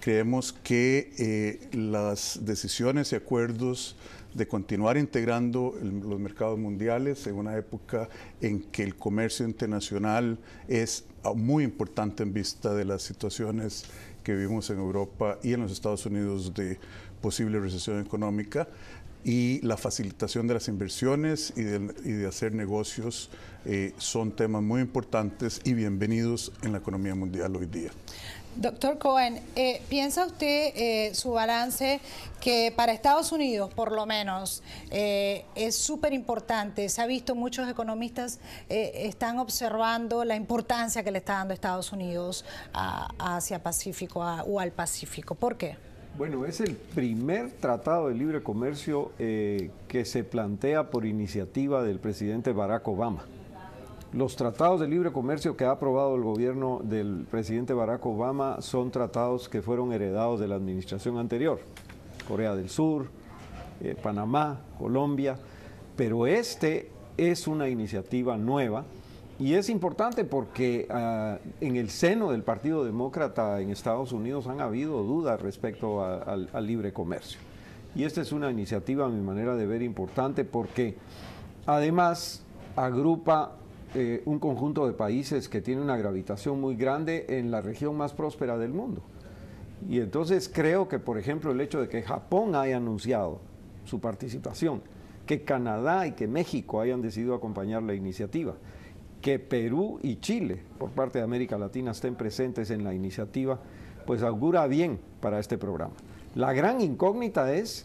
Creemos que eh, las decisiones y acuerdos de continuar integrando los mercados mundiales en una época en que el comercio internacional es ah, muy importante en vista de las situaciones que vivimos en Europa y en los Estados Unidos de posible recesión económica, y la facilitación de las inversiones y de, hacer negocios eh, son temas muy importantes y bienvenidos en la economía mundial hoy día. Doctor Cohen, eh, ¿piensa usted eh, su balance que para Estados Unidos, por lo menos, es súper importante? Se ha visto, muchos economistas están observando la importancia que le está dando Estados Unidos a, Asia Pacífico o al Pacífico. ¿Por qué? Bueno, es el primer tratado de libre comercio eh, que se plantea por iniciativa del presidente Barack Obama. Los tratados de libre comercio que ha aprobado el gobierno del presidente Barack Obama son tratados que fueron heredados de la administración anterior, Corea del Sur, eh, Panamá, Colombia, pero este es una iniciativa nueva y es importante porque ah, en el seno del Partido Demócrata en Estados Unidos han habido dudas respecto al libre comercio. Y esta es una iniciativa, a mi manera de ver, importante porque además agrupa eh, un conjunto de países que tiene una gravitación muy grande en la región más próspera del mundo. Y entonces creo que, por ejemplo, el hecho de que Japón haya anunciado su participación, que Canadá y que México hayan decidido acompañar la iniciativa, que Perú y Chile, por parte de América Latina, estén presentes en la iniciativa, pues augura bien para este programa. La gran incógnita es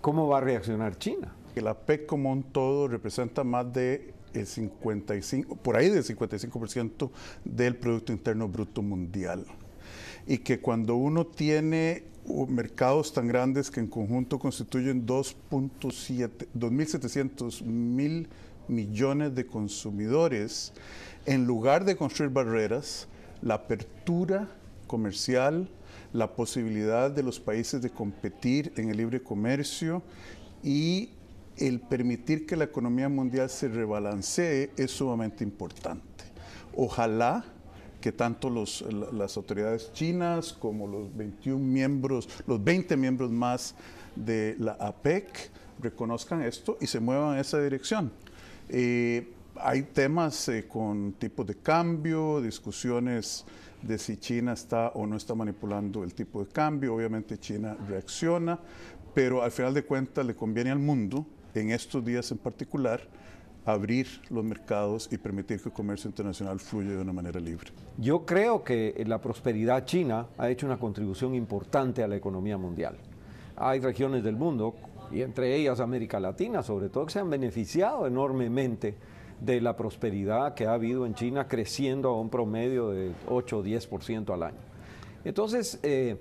cómo va a reaccionar China. La APEC como un todo representa más de el eh, 55, por ahí del 55% del Producto Interno Bruto Mundial. Y que cuando uno tiene uh, mercados tan grandes que en conjunto constituyen 2.700 mil millones de consumidores, en lugar de construir barreras, la apertura comercial, la posibilidad de los países de competir en el libre comercio y el permitir que la economía mundial se rebalancee es sumamente importante. Ojalá que tanto las autoridades chinas como los 21 miembros, los 20 miembros más de la APEC reconozcan esto y se muevan en esa dirección. Eh, hay temas eh, con tipos de cambio, discusiones de si China está o no está manipulando el tipo de cambio. Obviamente China reacciona, pero al final de cuentas le conviene al mundo, en estos días en particular, abrir los mercados y permitir que el comercio internacional fluya de una manera libre. Yo creo que eh, la prosperidad china ha hecho una contribución importante a la economía mundial. Hay regiones del mundo y entre ellas América Latina, sobre todo, que se han beneficiado enormemente de la prosperidad que ha habido en China, creciendo a un promedio de 8 o 10% al año. Entonces, eh,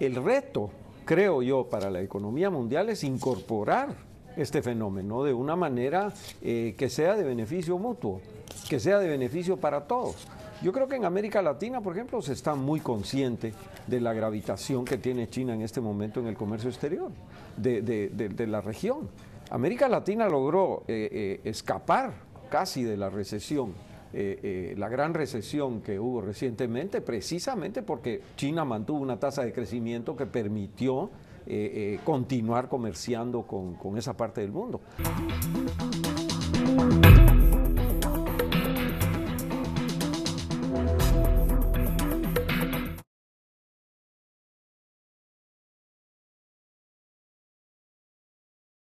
el reto, creo yo, para la economía mundial es incorporar este fenómeno de una manera eh, que sea de beneficio mutuo, que sea de beneficio para todos. Yo creo que en América Latina, por ejemplo, se está muy consciente de la gravitación que tiene China en este momento en el comercio exterior de, la región. América Latina logró eh, eh, escapar casi de la recesión eh, la gran recesión que hubo recientemente, precisamente porque China mantuvo una tasa de crecimiento que permitió continuar comerciando con esa parte del mundo.